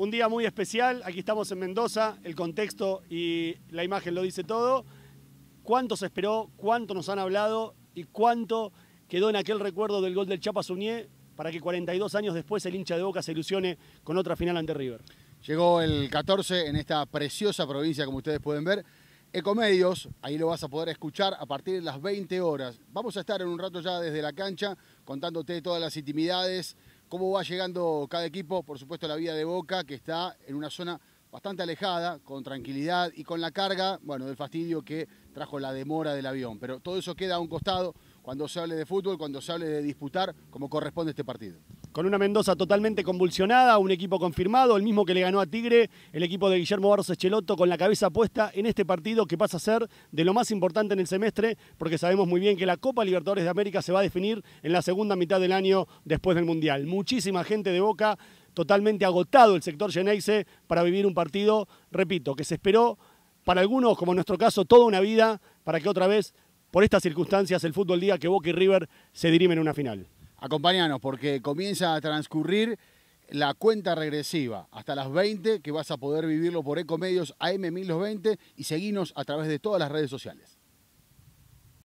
Un día muy especial, aquí estamos en Mendoza, el contexto y la imagen lo dice todo. ¿Cuánto se esperó? ¿Cuánto nos han hablado? ¿Y cuánto quedó en aquel recuerdo del gol del Chapa para que 42 años después el hincha de Boca se ilusione con otra final ante River? Llegó el 14 en esta preciosa provincia, como ustedes pueden ver. Ecomedios, ahí lo vas a poder escuchar a partir de las 20 horas. Vamos a estar en un rato ya desde la cancha contándote todas las intimidades, cómo va llegando cada equipo, por supuesto la vía de Boca, que está en una zona bastante alejada, con tranquilidad y con la carga, bueno, del fastidio que trajo la demora del avión. Pero todo eso queda a un costado cuando se hable de fútbol, cuando se hable de disputar como corresponde este partido con una Mendoza totalmente convulsionada, un equipo confirmado, el mismo que le ganó a Tigre, el equipo de Guillermo Barros Echeloto con la cabeza puesta en este partido que pasa a ser de lo más importante en el semestre, porque sabemos muy bien que la Copa Libertadores de América se va a definir en la segunda mitad del año después del Mundial. Muchísima gente de Boca, totalmente agotado el sector Geneise para vivir un partido, repito, que se esperó para algunos, como en nuestro caso, toda una vida, para que otra vez, por estas circunstancias, el fútbol diga que Boca y River se dirimen en una final. Acompáñanos porque comienza a transcurrir la cuenta regresiva hasta las 20 que vas a poder vivirlo por Ecomedios AM1020 y seguinos a través de todas las redes sociales.